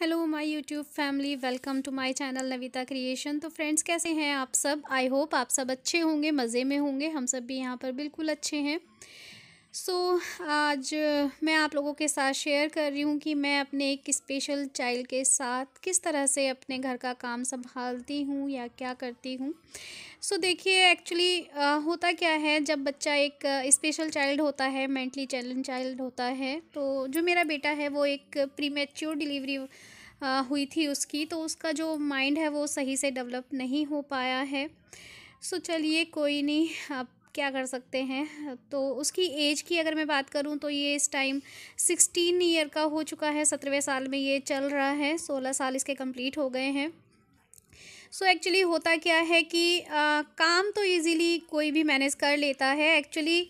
hello my YouTube family welcome to my channel Navita creation तो friends कैसे हैं आप सब आई होप आप सब अच्छे होंगे मज़े में होंगे हम सब भी यहाँ पर बिल्कुल अच्छे हैं सो so, आज मैं आप लोगों के साथ शेयर कर रही हूँ कि मैं अपने एक स्पेशल चाइल्ड के साथ किस तरह से अपने घर का काम संभालती हूँ या क्या करती हूँ सो so, देखिए एक्चुअली होता क्या है जब बच्चा एक स्पेशल चाइल्ड होता है मेंटली चैलेंज चाइल्ड होता है तो जो मेरा बेटा है वो एक प्रीमेच्योर डिलीवरी हुई थी उसकी तो उसका जो माइंड है वो सही से डेवलप नहीं हो पाया है सो so, चलिए कोई नहीं अब क्या कर सकते हैं तो उसकी एज की अगर मैं बात करूं तो ये इस टाइम सिक्सटीन ईयर का हो चुका है सत्रहवें साल में ये चल रहा है सोलह साल इसके कंप्लीट हो गए हैं सो so एक्चुअली होता क्या है कि आ, काम तो इजीली कोई भी मैनेज कर लेता है एक्चुअली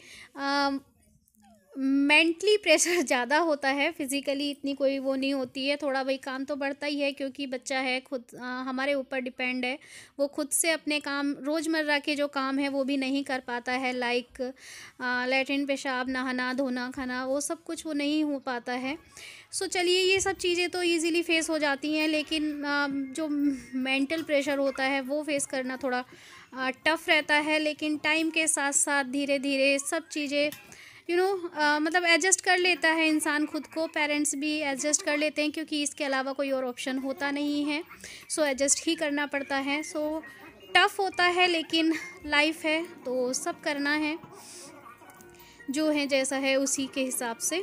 मेंटली प्रेशर ज़्यादा होता है फिज़िकली इतनी कोई वो नहीं होती है थोड़ा वही काम तो बढ़ता ही है क्योंकि बच्चा है खुद आ, हमारे ऊपर डिपेंड है वो खुद से अपने काम रोज़मर्रा के जो काम है वो भी नहीं कर पाता है लाइक लेटरिन पेशाब नहाना धोना खाना वो सब कुछ वो नहीं हो पाता है सो चलिए ये सब चीज़ें तो ईज़िली फेस हो जाती हैं लेकिन आ, जो मेंटल प्रेशर होता है वो फेस करना थोड़ा टफ़ रहता है लेकिन टाइम के साथ साथ धीरे धीरे सब चीज़ें यू नो uh, मतलब एडजस्ट कर लेता है इंसान खुद को पेरेंट्स भी एडजस्ट कर लेते हैं क्योंकि इसके अलावा कोई और ऑप्शन होता नहीं है सो so, एडजस्ट ही करना पड़ता है सो so, टफ़ होता है लेकिन लाइफ है तो सब करना है जो है जैसा है उसी के हिसाब से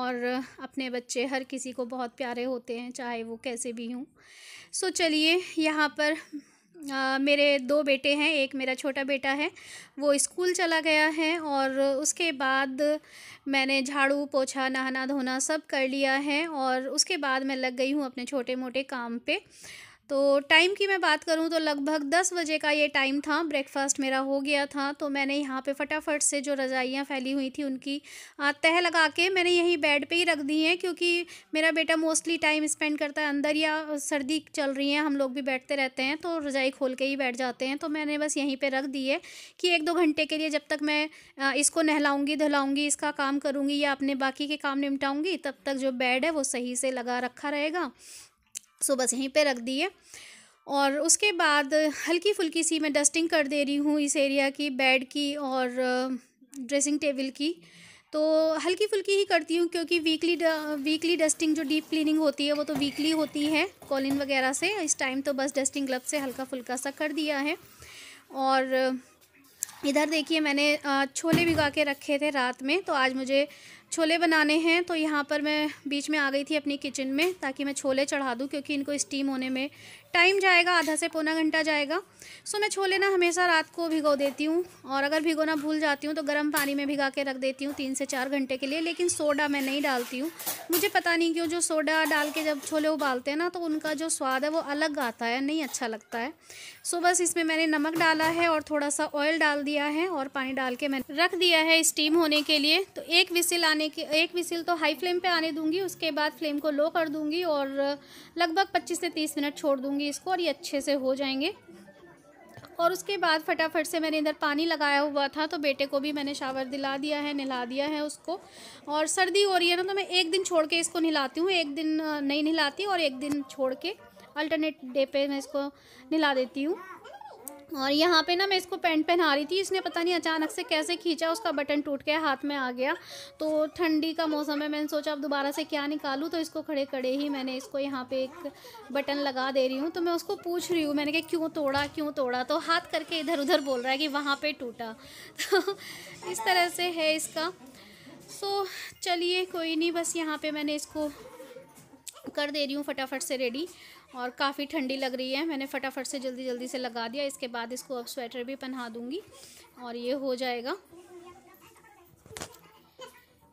और अपने बच्चे हर किसी को बहुत प्यारे होते हैं चाहे वो कैसे भी हों सो so, चलिए यहाँ पर आ, मेरे दो बेटे हैं एक मेरा छोटा बेटा है वो स्कूल चला गया है और उसके बाद मैंने झाड़ू पोछा नहाना धोना सब कर लिया है और उसके बाद मैं लग गई हूँ अपने छोटे मोटे काम पर तो टाइम की मैं बात करूँ तो लगभग दस बजे का ये टाइम था ब्रेकफास्ट मेरा हो गया था तो मैंने यहाँ पे फटाफट से जो रज़ाइयाँ फैली हुई थी उनकी तह लगा के मैंने यहीं बेड पे ही रख दी हैं क्योंकि मेरा बेटा मोस्टली टाइम स्पेंड करता है अंदर या सर्दी चल रही है हम लोग भी बैठते रहते हैं तो रज़ाई खोल के ही बैठ जाते हैं तो मैंने बस यहीं पर रख दी है कि एक दो घंटे के लिए जब तक मैं इसको नहलाऊँगी धुलाऊँगी इसका काम करूँगी या अपने बाकी के काम निपटाऊँगी तब तक जो बेड है वो सही से लगा रखा रहेगा सो बस यहीं पे रख दिए और उसके बाद हल्की फुल्की सी मैं डस्टिंग कर दे रही हूँ इस एरिया की बेड की और ड्रेसिंग टेबल की तो हल्की फुल्की ही करती हूँ क्योंकि वीकली वीकली डस्टिंग जो डीप क्लीनिंग होती है वो तो वीकली होती है कॉलिन वगैरह से इस टाइम तो बस डस्टिंग ग्लब से हल्का फुल्का सा कर दिया है और इधर देखिए मैंने छोले भिगा के रखे थे रात में तो आज मुझे छोले बनाने हैं तो यहाँ पर मैं बीच में आ गई थी अपनी किचन में ताकि मैं छोले चढ़ा दूँ क्योंकि इनको स्टीम होने में टाइम जाएगा आधा से पौना घंटा जाएगा सो मैं छोले ना हमेशा रात को भिगो देती हूँ और अगर भिगोना भूल जाती हूँ तो गर्म पानी में भिगा के रख देती हूँ तीन से चार घंटे के लिए लेकिन सोडा मैं नहीं डालती हूँ मुझे पता नहीं क्यों जो सोडा डाल के जब छोले उबालते हैं ना तो उनका जो स्वाद है वो अलग आता है नहीं अच्छा लगता है सो बस इसमें मैंने नमक डाला है और थोड़ा सा ऑयल डाल दिया है और पानी डाल के मैंने रख दिया है स्टीम होने के लिए तो एक विसिल आने के एक विसिल तो हाई फ्लेम पर आने दूँगी उसके बाद फ्लेम को लो कर दूँगी और लगभग पच्चीस से तीस मिनट छोड़ दूँगी लेंगे इसको और ये अच्छे से हो जाएंगे और उसके बाद फटाफट से मैंने इधर पानी लगाया हुआ था तो बेटे को भी मैंने शावर दिला दिया है नहला दिया है उसको और सर्दी हो रही है ना तो मैं एक दिन छोड़ के इसको नहलाती हूँ एक दिन नहीं नहलाती और एक दिन छोड़ के अल्टरनेट डे पे मैं इसको नहला देती हूँ और यहाँ पे ना मैं इसको पैंट पहना रही थी इसने पता नहीं अचानक से कैसे खींचा उसका बटन टूट गया हाथ में आ गया तो ठंडी का मौसम है मैंने सोचा अब दोबारा से क्या निकालूँ तो इसको खड़े खड़े ही मैंने इसको यहाँ पे एक बटन लगा दे रही हूँ तो मैं उसको पूछ रही हूँ मैंने कहा क्यों तोड़ा क्यों तोड़ा तो हाथ करके इधर उधर बोल रहा है कि वहाँ पर टूटा तो इस तरह से है इसका सो चलिए कोई नहीं बस यहाँ पर मैंने इसको कर दे रही हूँ फटाफट से रेडी और काफ़ी ठंडी लग रही है मैंने फटाफट से जल्दी जल्दी से लगा दिया इसके बाद इसको अब स्वेटर भी पहना दूँगी और ये हो जाएगा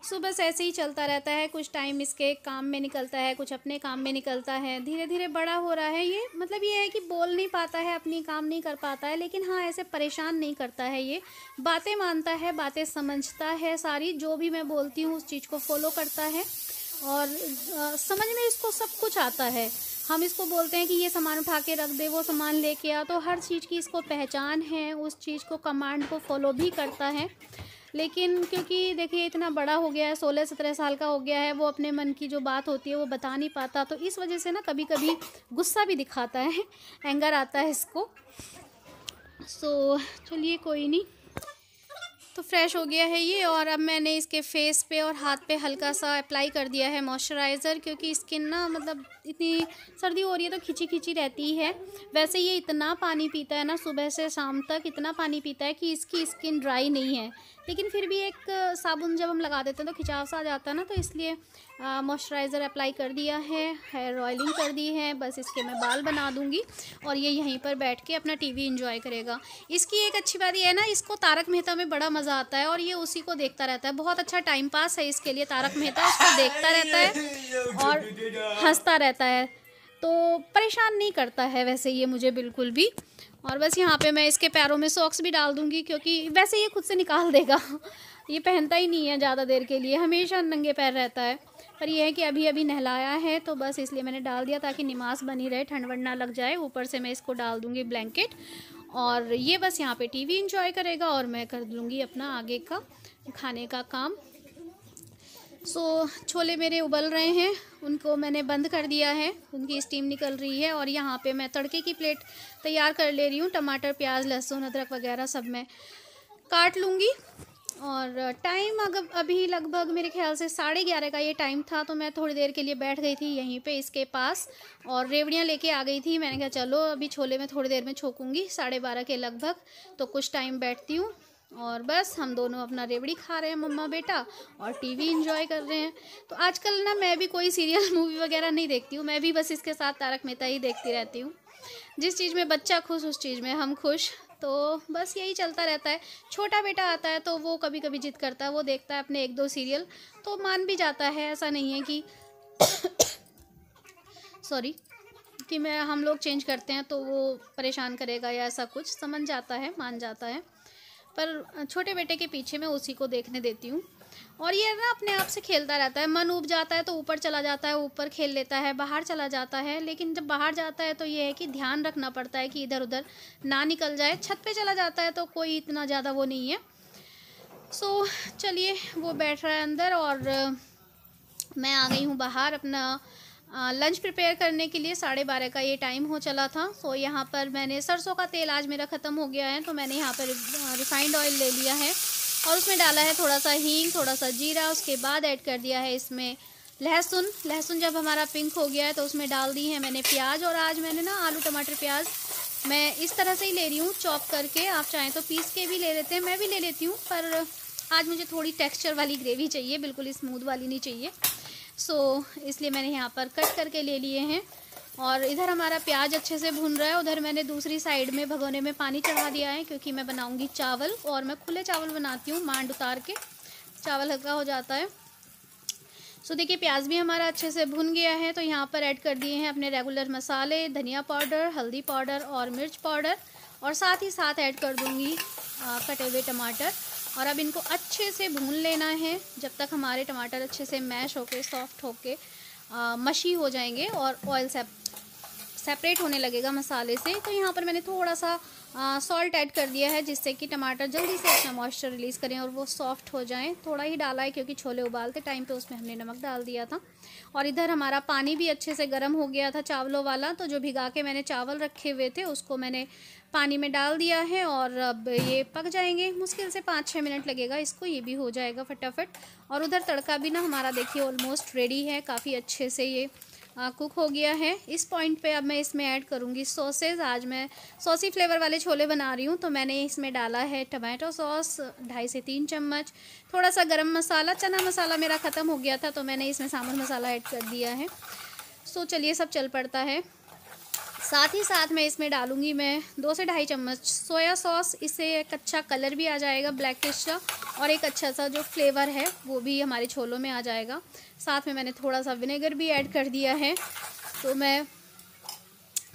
सो बस ऐसे ही चलता रहता है कुछ टाइम इसके काम में निकलता है कुछ अपने काम में निकलता है धीरे धीरे बड़ा हो रहा है ये मतलब ये है कि बोल नहीं पाता है अपनी काम नहीं कर पाता है लेकिन हाँ ऐसे परेशान नहीं करता है ये बातें मानता है बातें समझता है सारी जो भी मैं बोलती हूँ उस चीज़ को फॉलो करता है और आ, समझ में इसको सब कुछ आता है हम इसको बोलते हैं कि ये सामान उठा के रख दे वो सामान लेके आ तो हर चीज़ की इसको पहचान है उस चीज़ को कमांड को फॉलो भी करता है लेकिन क्योंकि देखिए इतना बड़ा हो गया है सोलह सत्रह साल का हो गया है वो अपने मन की जो बात होती है वो बता नहीं पाता तो इस वजह से ना कभी कभी गुस्सा भी दिखाता है एंगर आता है इसको सो so, चलिए कोई नहीं तो फ्रेश हो गया है ये और अब मैंने इसके फेस पे और हाथ पे हल्का सा अप्लाई कर दिया है मॉइस्चराइज़र क्योंकि स्किन ना मतलब इतनी सर्दी हो रही है तो खिंची खिंची रहती है वैसे ये इतना पानी पीता है ना सुबह से शाम तक इतना पानी पीता है कि इसकी स्किन ड्राई नहीं है लेकिन फिर भी एक साबुन जब हम लगा देते हैं तो खिंचाव सा आ जाता है ना तो इसलिए मॉइस्चराइज़र अप्लाई कर दिया है हेयर ऑयलिंग कर दी है बस इसके मैं बाल बना दूँगी और ये यहीं पर बैठ के अपना टीवी एंजॉय करेगा इसकी एक अच्छी बात यह है ना इसको तारक मेहता में बड़ा मज़ा आता है और ये उसी को देखता रहता है बहुत अच्छा टाइम पास है इसके लिए तारक मेहता उसको देखता रहता है और हंसता रहता है तो परेशान नहीं करता है वैसे ये मुझे बिल्कुल भी और बस यहाँ पे मैं इसके पैरों में सॉक्स भी डाल दूँगी क्योंकि वैसे ये खुद से निकाल देगा ये पहनता ही नहीं है ज़्यादा देर के लिए हमेशा नंगे पैर रहता है पर यह है कि अभी अभी नहलाया है तो बस इसलिए मैंने डाल दिया ताकि नमाज बनी रहे ठंड वंड ना लग जाए ऊपर से मैं इसको डाल दूँगी ब्लैंकेट और ये बस यहाँ पे टीवी इंजॉय करेगा और मैं कर दूँगी अपना आगे का खाने का काम सो छोले मेरे उबल रहे हैं उनको मैंने बंद कर दिया है उनकी स्टीम निकल रही है और यहाँ पे मैं तड़के की प्लेट तैयार कर ले रही हूँ टमाटर प्याज लहसुन अदरक वगैरह सब मैं काट लूँगी और टाइम अगर अभी लगभग मेरे ख्याल से साढ़े ग्यारह का ये टाइम था तो मैं थोड़ी देर के लिए बैठ गई थी यहीं पे इसके पास और रेवड़ियाँ लेके आ गई थी मैंने कहा चलो अभी छोले में थोड़ी देर में छोकूंगी साढ़े बारह के लगभग तो कुछ टाइम बैठती हूँ और बस हम दोनों अपना रेवड़ी खा रहे हैं मम्मा बेटा और टीवी इंजॉय कर रहे हैं तो आजकल ना मैं भी कोई सीरियल मूवी वगैरह नहीं देखती हूँ मैं भी बस इसके साथ तारक मेहता ही देखती रहती हूँ जिस चीज़ में बच्चा खुश उस चीज़ में हम खुश तो बस यही चलता रहता है छोटा बेटा आता है तो वो कभी कभी जिद करता है वो देखता है अपने एक दो सीरियल तो मान भी जाता है ऐसा नहीं है कि सॉरी कि मैं हम लोग चेंज करते हैं तो वो परेशान करेगा या ऐसा कुछ समझ जाता है मान जाता है पर छोटे बेटे के पीछे मैं उसी को देखने देती हूँ और ये ना अपने आप से खेलता रहता है मन उब जाता है तो ऊपर चला जाता है ऊपर खेल लेता है बाहर चला जाता है लेकिन जब बाहर जाता है तो ये है कि ध्यान रखना पड़ता है कि इधर उधर ना निकल जाए छत पे चला जाता है तो कोई इतना ज़्यादा वो नहीं है सो so, चलिए वो बैठ रहा है अंदर और मैं आ गई हूँ बाहर अपना लंच प्रिपेयर करने के लिए साढ़े बारह का ये टाइम हो चला था सो यहाँ पर मैंने सरसों का तेल आज मेरा ख़त्म हो गया है तो मैंने यहाँ पर रिफाइंड ऑयल ले लिया है और उसमें डाला है थोड़ा सा हींग थोड़ा सा जीरा उसके बाद ऐड कर दिया है इसमें लहसुन लहसुन जब हमारा पिंक हो गया है तो उसमें डाल दी है मैंने प्याज और आज मैंने ना आलू टमाटर प्याज मैं इस तरह से ही ले रही हूँ चॉप करके आप चाहें तो पीस के भी ले लेते हैं मैं भी ले लेती हूँ पर आज मुझे थोड़ी टेक्सचर वाली ग्रेवी चाहिए बिल्कुल स्मूथ वाली नहीं चाहिए सो इसलिए मैंने यहाँ पर कट करके ले लिए हैं और इधर हमारा प्याज अच्छे से भुन रहा है उधर मैंने दूसरी साइड में भगोने में पानी चढ़ा दिया है क्योंकि मैं बनाऊंगी चावल और मैं खुले चावल बनाती हूँ मांड उतार के चावल हल्का हो जाता है सो देखिए प्याज भी हमारा अच्छे से भुन गया है तो यहाँ पर ऐड कर दिए हैं अपने रेगुलर मसाले धनिया पाउडर हल्दी पाउडर और मिर्च पाउडर और साथ ही साथ ऐड कर दूँगी कटे हुए टमाटर और अब इनको अच्छे से भून लेना है जब तक हमारे टमाटर अच्छे से मैश होके सॉफ्ट होके मशी हो जाएंगे और ऑयल सेप सेपरेट होने लगेगा मसाले से तो यहाँ पर मैंने थोड़ा सा सॉल्ट ऐड कर दिया है जिससे कि टमाटर जल्दी से अपना मॉइस्चर रिलीज़ करें और वो सॉफ्ट हो जाएं थोड़ा ही डाला है क्योंकि छोले उबालते टाइम पे उसमें हमने नमक डाल दिया था और इधर हमारा पानी भी अच्छे से गर्म हो गया था चावलों वाला तो जो भिगा के मैंने चावल रखे हुए थे उसको मैंने पानी में डाल दिया है और अब ये पक जाएंगे मुश्किल से पाँच छः मिनट लगेगा इसको ये भी हो जाएगा फटाफट और उधर तड़का भी ना हमारा देखिए ऑलमोस्ट रेडी है काफ़ी अच्छे से ये कुक हो गया है इस पॉइंट पे अब मैं इसमें ऐड करूँगी सॉसेज आज मैं सॉसी फ्लेवर वाले छोले बना रही हूँ तो मैंने इसमें डाला है टमाटो सॉस ढाई से तीन चम्मच थोड़ा सा गरम मसाला चना मसाला मेरा ख़त्म हो गया था तो मैंने इसमें सांभर मसाला ऐड कर दिया है सो चलिए सब चल पड़ता है साथ ही साथ मैं इसमें डालूंगी मैं दो से ढाई चम्मच सोया सॉस इससे एक अच्छा कलर भी आ जाएगा ब्लैकिश का और एक अच्छा सा जो फ्लेवर है वो भी हमारे छोलों में आ जाएगा साथ में मैंने थोड़ा सा विनेगर भी ऐड कर दिया है तो मैं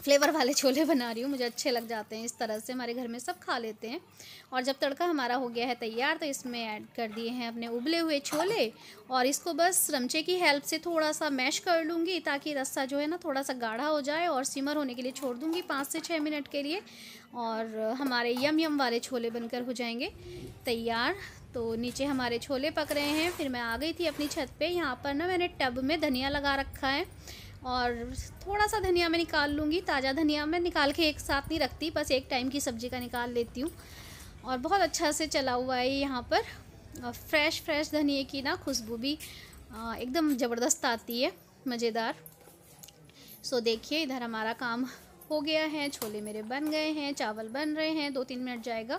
फ्लेवर वाले छोले बना रही हूँ मुझे अच्छे लग जाते हैं इस तरह से हमारे घर में सब खा लेते हैं और जब तड़का हमारा हो गया है तैयार तो इसमें ऐड कर दिए हैं अपने उबले हुए छोले और इसको बस रमचे की हेल्प से थोड़ा सा मैश कर लूँगी ताकि रस्सा जो है ना थोड़ा सा गाढ़ा हो जाए और सिमर होने के लिए छोड़ दूँगी पाँच से छः मिनट के लिए और हमारे यम यम वाले छोले बनकर हो जाएंगे तैयार तो नीचे हमारे छोले पक रहे हैं फिर मैं आ गई थी अपनी छत पे यहाँ पर ना मैंने टब में धनिया लगा रखा है और थोड़ा सा धनिया मैं निकाल लूँगी ताज़ा धनिया मैं निकाल के एक साथ नहीं रखती बस एक टाइम की सब्ज़ी का निकाल लेती हूँ और बहुत अच्छा से चला हुआ है यहाँ पर फ्रेश फ्रेश धनिए की ना खुशबू भी एकदम ज़बरदस्त आती है मज़ेदार सो देखिए इधर हमारा काम हो गया है छोले मेरे बन गए हैं चावल बन रहे हैं दो तीन मिनट जाएगा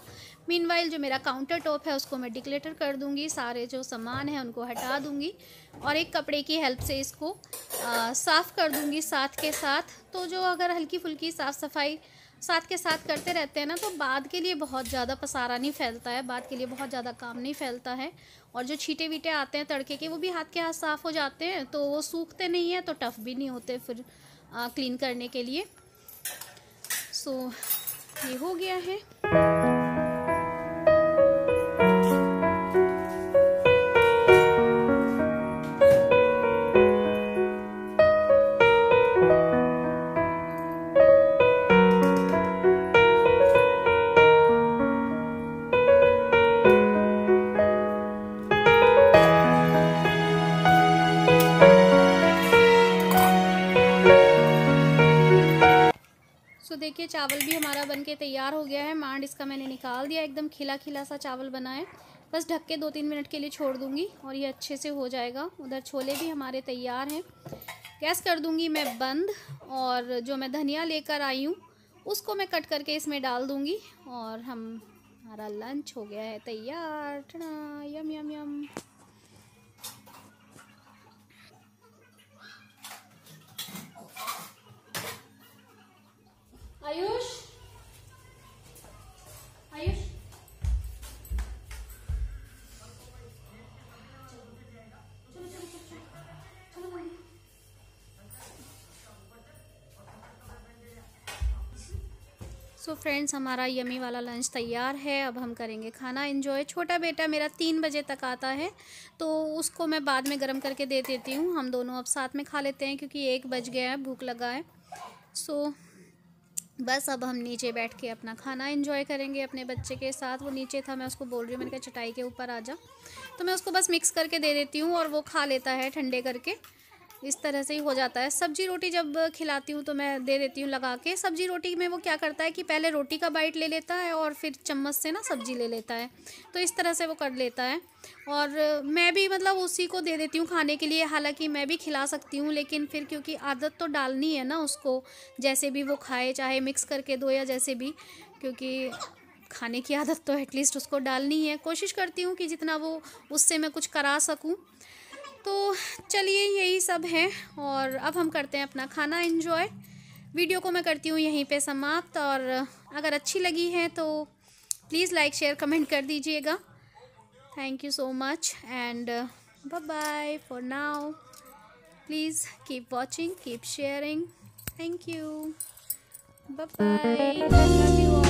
मीन जो मेरा काउंटर टॉप है उसको मैं डिक्लेटर कर दूँगी सारे जो सामान है उनको हटा दूँगी और एक कपड़े की हेल्प से इसको साफ़ कर दूँगी साथ के साथ तो जो अगर हल्की फुल्की साफ़ सफाई साथ के साथ करते रहते हैं ना तो बाद के लिए बहुत ज़्यादा पसारा नहीं फैलता है बाद के लिए बहुत ज़्यादा काम नहीं फैलता है और जो छीटे वीटे आते हैं तड़के के वो भी हाथ के हाथ साफ़ हो जाते हैं तो वो सूखते नहीं हैं तो टफ़ भी नहीं होते फिर क्लीन करने के लिए सो ये हो गया है चावल भी हमारा बनके तैयार हो गया है मांड इसका मैंने निकाल दिया एकदम खिला खिला सा चावल बना है बस ढक के दो तीन मिनट के लिए छोड़ दूँगी और ये अच्छे से हो जाएगा उधर छोले भी हमारे तैयार हैं गैस कर दूँगी मैं बंद और जो मैं धनिया लेकर आई हूँ उसको मैं कट करके इसमें डाल दूँगी और हम हमारा लंच हो गया है तैयार yum yum yum so so friends हमारा यमी वाला लंच तैयार है अब हम करेंगे खाना इन्जॉय छोटा बेटा मेरा तीन बजे तक आता है तो उसको मैं बाद में गर्म करके दे देती हूँ हम दोनों अब साथ में खा लेते हैं क्योंकि एक बज गया है भूख लगा है सो so, बस अब हम नीचे बैठ के अपना खाना इन्जॉय करेंगे अपने बच्चे के साथ वो नीचे था मैं उसको बोल रही हूँ मैंने कहा चटाई के ऊपर आ जा तो मैं उसको बस मिक्स करके दे देती हूँ और वो खा लेता है ठंडे करके इस तरह से ही हो जाता है सब्जी रोटी जब खिलाती हूँ तो मैं दे देती हूँ लगा के सब्जी रोटी में वो क्या करता है कि पहले रोटी का बाइट ले लेता है और फिर चम्मच से ना सब्जी ले लेता है तो इस तरह से वो कर लेता है और मैं भी मतलब उसी को दे देती हूँ खाने के लिए हालांकि मैं भी खिला सकती हूँ लेकिन फिर क्योंकि आदत तो डालनी है ना उसको जैसे भी वो खाए चाहे मिक्स करके दो या जैसे भी क्योंकि खाने की आदत तो एटलीस्ट उसको डालनी है कोशिश करती हूँ कि जितना वो उससे मैं कुछ करा सकूँ तो चलिए यही सब है और अब हम करते हैं अपना खाना इन्जॉय वीडियो को मैं करती हूँ यहीं पे समाप्त और अगर अच्छी लगी है तो प्लीज़ लाइक शेयर कमेंट कर दीजिएगा thank you so much and bye for now please keep watching keep sharing thank you bye